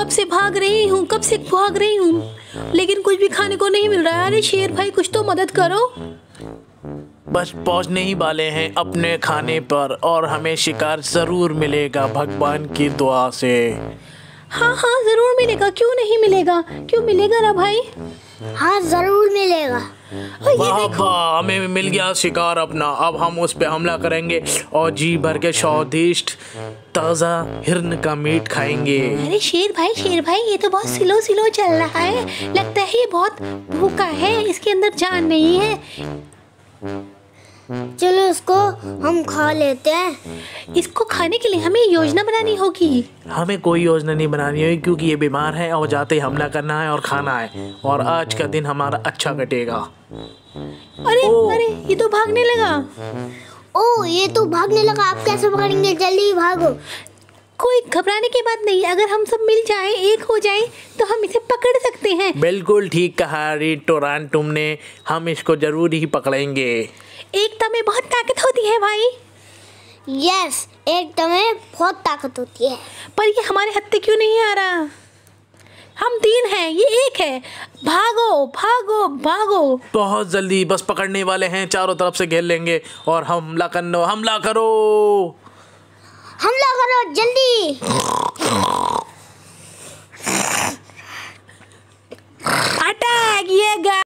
कब से भाग रही हूँ कब से भाग रही हूँ लेकिन कुछ भी खाने को नहीं मिल रहा है अरे शेर भाई कुछ तो मदद करो बस पहुंचने ही वाले हैं अपने खाने पर और हमें शिकार ज़रूर मिलेगा भगवान की दुआ से हाँ हाँ ज़रूर मिलेगा क्यों नहीं मिलेगा क्यों मिलेगा ना भाई हाँ ज़रूर मिलेगा हमें मिल गया शिकार अपना अब हम उस पर हमला करेंगे और जी भर के स्वादिष्ट ताज़ा हिरन का मीट खाएंगे अरे शेर भाई शेर भाई ये तो बहुत सिलो सिलो चल रहा है लगता है ये बहुत भूखा है इसके अंदर जान नहीं है चलो इसको हम खा लेते हैं इसको खाने के लिए हमें योजना बनानी होगी हमें कोई योजना नहीं बनानी होगी क्योंकि ये बीमार है और जाते ही हमला करना है और खाना है और आज का दिन हमारा अच्छा कटेगा अरे अरे ये तो भागने लगा ओ ये तो भागने लगा आप कैसे पकड़ेंगे जल्दी भागो कोई घबराने की बात नहीं अगर हम सब मिल जाए एक हो जाए तो हम इसे पकड़ सकते सकते हैं बिल्कुल ठीक कहा रिटोरान तुमने हम इसको जरूर ही पकड़ेंगे एकता में बहुत ताकत होती है भाई यस एकता में बहुत ताकत होती है पर ये हमारे हत्ते क्यों नहीं आ रहा हम तीन हैं ये एक है भागो भागो भागो बहुत जल्दी बस पकड़ने वाले हैं चारों तरफ से घेर लेंगे और हमला करो हमला करो हमला करो जल्दी